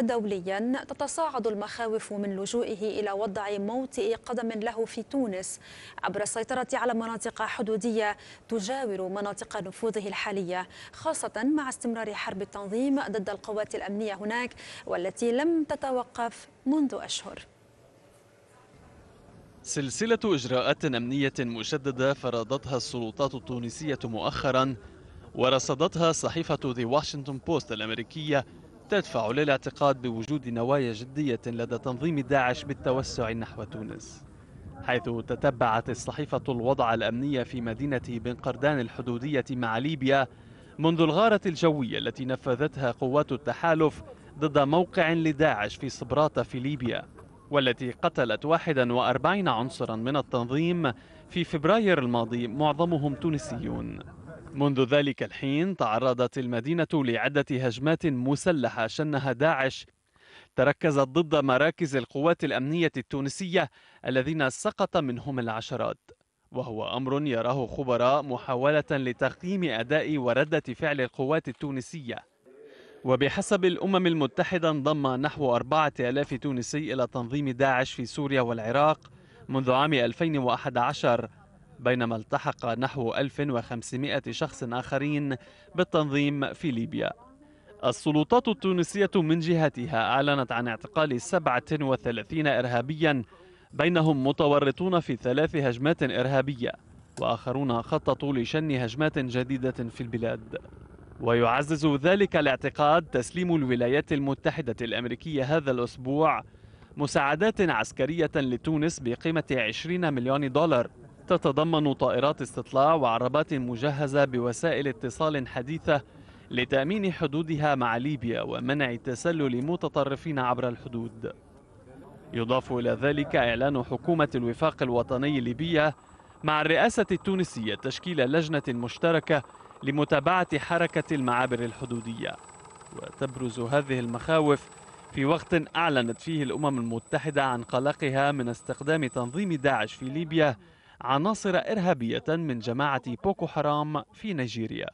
دوليا تتصاعد المخاوف من لجوئه إلى وضع موطئ قدم له في تونس عبر السيطرة على مناطق حدودية تجاور مناطق نفوذه الحالية خاصة مع استمرار حرب التنظيم ضد القوات الأمنية هناك والتي لم تتوقف منذ أشهر سلسلة إجراءات أمنية مشددة فرضتها السلطات التونسية مؤخرا ورصدتها صحيفة The Washington Post الأمريكية تدفع للاعتقاد بوجود نوايا جدية لدى تنظيم داعش بالتوسع نحو تونس حيث تتبعت الصحيفة الوضع الأمني في مدينة بن قردان الحدودية مع ليبيا منذ الغارة الجوية التي نفذتها قوات التحالف ضد موقع لداعش في صبراتة في ليبيا والتي قتلت 41 عنصرا من التنظيم في فبراير الماضي معظمهم تونسيون منذ ذلك الحين تعرضت المدينة لعدة هجمات مسلحة شنها داعش تركزت ضد مراكز القوات الأمنية التونسية الذين سقط منهم العشرات وهو أمر يراه خبراء محاولة لتقييم أداء وردة فعل القوات التونسية وبحسب الأمم المتحدة انضم نحو 4000 تونسي إلى تنظيم داعش في سوريا والعراق منذ عام 2011 بينما التحق نحو 1500 شخص آخرين بالتنظيم في ليبيا السلطات التونسية من جهتها أعلنت عن اعتقال 37 إرهابيا بينهم متورطون في ثلاث هجمات إرهابية وآخرون خططوا لشن هجمات جديدة في البلاد ويعزز ذلك الاعتقاد تسليم الولايات المتحدة الأمريكية هذا الأسبوع مساعدات عسكرية لتونس بقيمة 20 مليون دولار تتضمن طائرات استطلاع وعربات مجهزة بوسائل اتصال حديثة لتأمين حدودها مع ليبيا ومنع تسلل متطرفين عبر الحدود يضاف إلى ذلك إعلان حكومة الوفاق الوطني الليبية مع الرئاسة التونسية تشكيل لجنة مشتركة لمتابعة حركة المعابر الحدودية وتبرز هذه المخاوف في وقت أعلنت فيه الأمم المتحدة عن قلقها من استخدام تنظيم داعش في ليبيا عناصر إرهابية من جماعة بوكو حرام في نيجيريا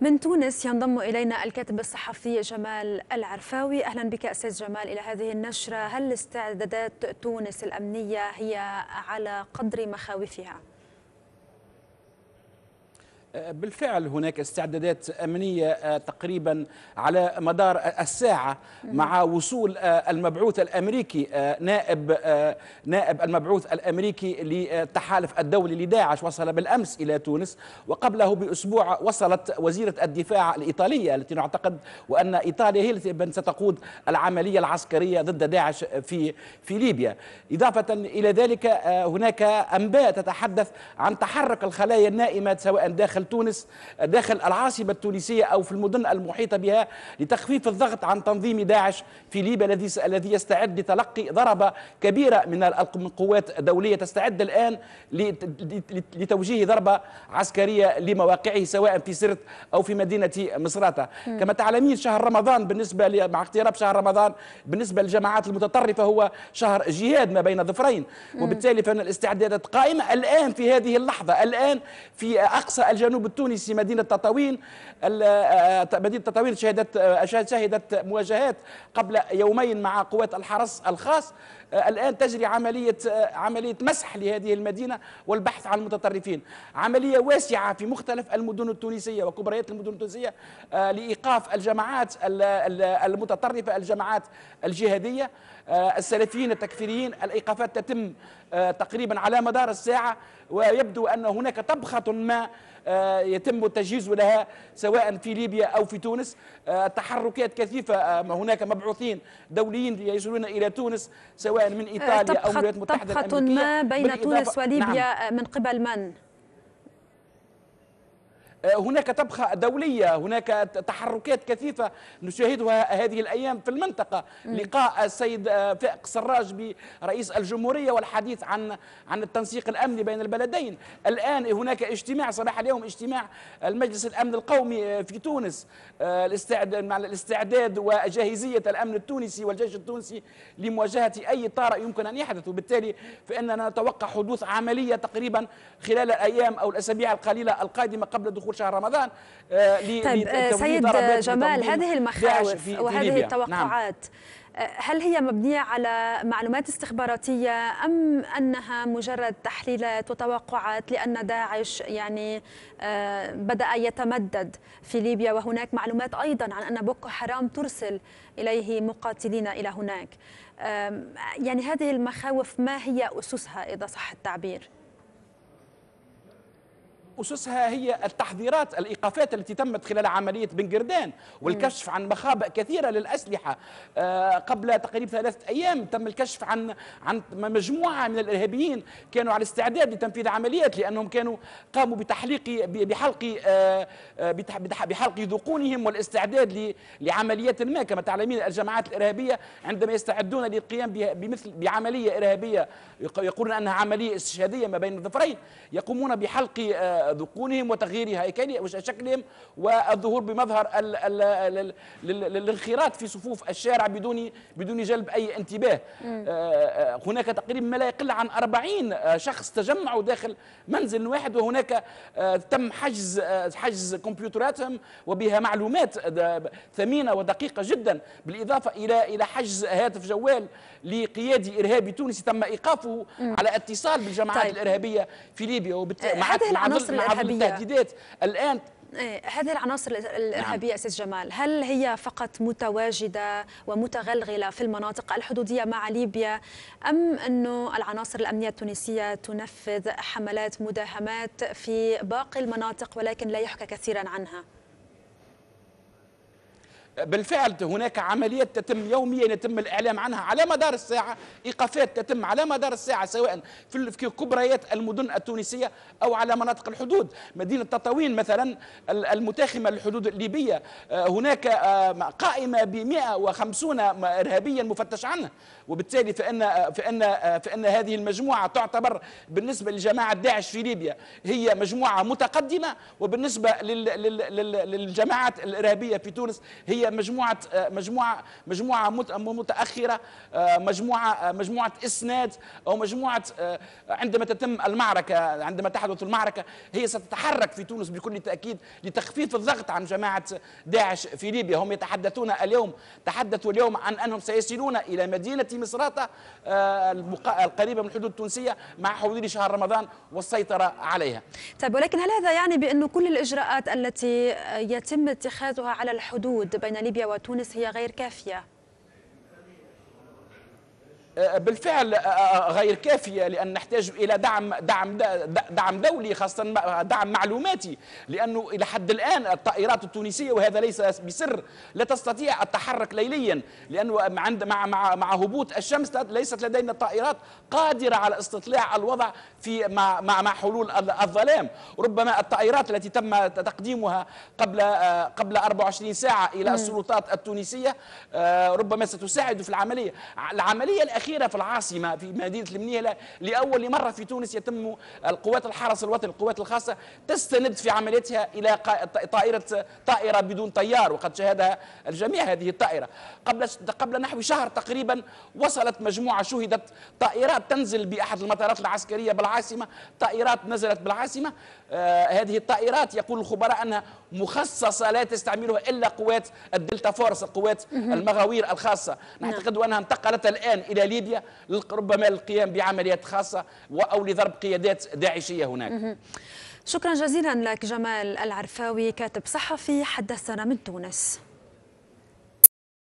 من تونس ينضم إلينا الكاتب الصحفي جمال العرفاوي أهلا بك أستاذ جمال إلى هذه النشرة هل استعدادات تونس الأمنية هي على قدر مخاوفها؟ بالفعل هناك استعدادات أمنية آه، تقريبا على مدار الساعة مع وصول آه، المبعوث الأمريكي آه، نائب نائب المبعوث الأمريكي للتحالف الدولي لداعش وصل بالأمس إلى تونس وقبله بأسبوع وصلت وزيرة الدفاع الإيطالية التي نعتقد وأن إيطاليا هي التي ستقود العملية العسكرية ضد داعش في في ليبيا إضافة إلى ذلك هناك أنباء تتحدث عن تحرك الخلايا النائمة سواء داخل داخل تونس داخل العاصمة التونسية أو في المدن المحيطة بها لتخفيف الضغط عن تنظيم داعش في ليبيا الذي الذي يستعد لتلقي ضربة كبيرة من القوات الدولية تستعد الآن لتوجيه ضربة عسكرية لمواقعه سواء في سرت أو في مدينة مصراتة كما تعلمين شهر رمضان بالنسبة مع اقتراب شهر رمضان بالنسبة للجماعات المتطرفة هو شهر جهاد ما بين ظفرين وبالتالي فإن الاستعدادات قائمة الآن في هذه اللحظة الآن في أقصى الجنوب الجنوب التونسي مدينة تطاويل آه، آه، مدينة تطاويل شهدت آه، شهدت مواجهات قبل يومين مع قوات الحرس الخاص الآن تجري عملية عملية مسح لهذه المدينة والبحث عن المتطرفين عملية واسعة في مختلف المدن التونسية وكبريات المدن التونسية لإيقاف الجماعات المتطرفة الجماعات الجهادية السلفيين التكفيريين الإيقافات تتم تقريبا على مدار الساعة ويبدو أن هناك طبخة ما آه، يتم التجهيز لها سواء في ليبيا أو في تونس آه، تحركات كثيفة آه، هناك مبعوثين دوليين يصلون إلى تونس سواء من إيطاليا أو الولايات المتحدة الأمريكية ما بين تونس وليبيا نعم. من قبل من؟ آه، هناك طبخة دولية هناك تحركات كثيفة نشاهدها هذه الأيام في المنطقة لقاء السيد آه، فائق سراج برئيس الجمهورية والحديث عن عن التنسيق الأمني بين البلدين الآن هناك اجتماع صباح اليوم اجتماع المجلس الأمن القومي آه، في تونس الاستعداد مع الاستعداد وجاهزية الأمن التونسي والجيش التونسي لمواجهة أي طارئ يمكن أن يحدث وبالتالي فإننا نتوقع حدوث عملية تقريبا خلال الأيام أو الأسابيع القليلة القادمة قبل دخول شهر رمضان آه، طيب آه، سيد جمال هذه المخاوف وهذه نعم. التوقعات نعم. هل هي مبنية على معلومات استخباراتية أم أنها مجرد تحليلات وتوقعات لأن داعش يعني بدأ يتمدد في ليبيا وهناك معلومات أيضا عن أن بوكو حرام ترسل إليه مقاتلين إلى هناك يعني هذه المخاوف ما هي أسسها إذا صح التعبير؟ أسسها هي التحذيرات الإيقافات التي تمت خلال عملية بن والكشف عن مخابئ كثيرة للأسلحة آه، قبل تقريب ثلاثة أيام تم الكشف عن عن مجموعة من الإرهابيين كانوا على استعداد لتنفيذ عمليات لأنهم كانوا قاموا بتحليق بحلق آه، آه، بحلق ذقونهم والاستعداد لعمليات ما كما تعلمين الجماعات الإرهابية عندما يستعدون للقيام بمثل بعملية إرهابية يقولون أنها عملية استشهادية ما بين الظفرين يقومون بحلق ذقونهم وتغيير هيكلهم شكلهم والظهور بمظهر الانخراط في صفوف الشارع بدون بدون جلب اي انتباه آه، آه، هناك تقريبا ما لا يقل عن 40 آه، شخص تجمعوا داخل منزل واحد وهناك تم حجز حجز كمبيوتراتهم وبها معلومات ثمينه ودقيقه جدا بالاضافه الى الى حجز هاتف جوال لقيادي ارهابي تونسي تم ايقافه على اتصال بالجماعات طيب. الارهابيه في ليبيا وبالتالي هذه العناصر الارهابيه التهديدات الان إيه، هذه العناصر الارهابيه نعم. استاذ جمال هل هي فقط متواجده ومتغلغله في المناطق الحدوديه مع ليبيا ام أن العناصر الامنيه التونسيه تنفذ حملات مداهمات في باقي المناطق ولكن لا يحكى كثيرا عنها بالفعل هناك عمليات تتم يوميا يتم الإعلام عنها على مدار الساعة إيقافات تتم على مدار الساعة سواء في كبريات المدن التونسية أو على مناطق الحدود مدينة تطاوين مثلا المتاخمة للحدود الليبية آه، هناك آه، قائمة ب 150 إرهابيا مفتش عنه وبالتالي فإن, آه، فإن, فإن هذه المجموعة تعتبر بالنسبة لجماعة داعش في ليبيا هي مجموعة متقدمة وبالنسبة للجماعات الإرهابية في تونس هي مجموعه مجموعه مجموعه متاخره مجموعه مجموعه اسناد او مجموعه عندما تتم المعركه عندما تحدث المعركه هي ستتحرك في تونس بكل تاكيد لتخفيف الضغط عن جماعه داعش في ليبيا هم يتحدثون اليوم تحدثوا اليوم عن انهم سيصلون الى مدينه مصراته القريبه من الحدود التونسيه مع حلول شهر رمضان والسيطره عليها. طيب ولكن هل هذا يعني بانه كل الاجراءات التي يتم اتخاذها على الحدود بين ليبيا وتونس هي غير كافية بالفعل آه، آه، غير كافيه لان نحتاج الى دعم دعم دعم دولي خاصه دعم معلوماتي لانه الى حد الان الطائرات التونسيه وهذا ليس بسر لا تستطيع التحرك ليليا لانه عند مع مع مع هبوط الشمس ليست لدينا طائرات قادره على استطلاع الوضع في مع مع, مع حلول الظلام ربما الطائرات التي تم تقديمها قبل آه، قبل 24 ساعه الى السلطات التونسيه ربما ستساعد في العمليه العمليه الأخيرة الأخيرة في العاصمة في مدينة المنيلة لأول مرة في تونس يتم القوات الحرس الوطني القوات الخاصة تستند في عمليتها إلى طائرة طائرة بدون طيار وقد شاهدها الجميع هذه الطائرة قبل قبل نحو شهر تقريبا وصلت مجموعة شهدت طائرات تنزل بأحد المطارات العسكرية بالعاصمة طائرات نزلت بالعاصمة آه، هذه الطائرات يقول الخبراء أنها مخصصة لا تستعملها إلا قوات الدلتا فورس القوات المغاوير الخاصة نعتقد نعم. أنها انتقلت الآن إلى ليبيا ربما للقيام بعمليات خاصة أو لضرب قيادات داعشية هناك شكرا جزيلا لك جمال العرفاوي كاتب صحفي حدثنا من تونس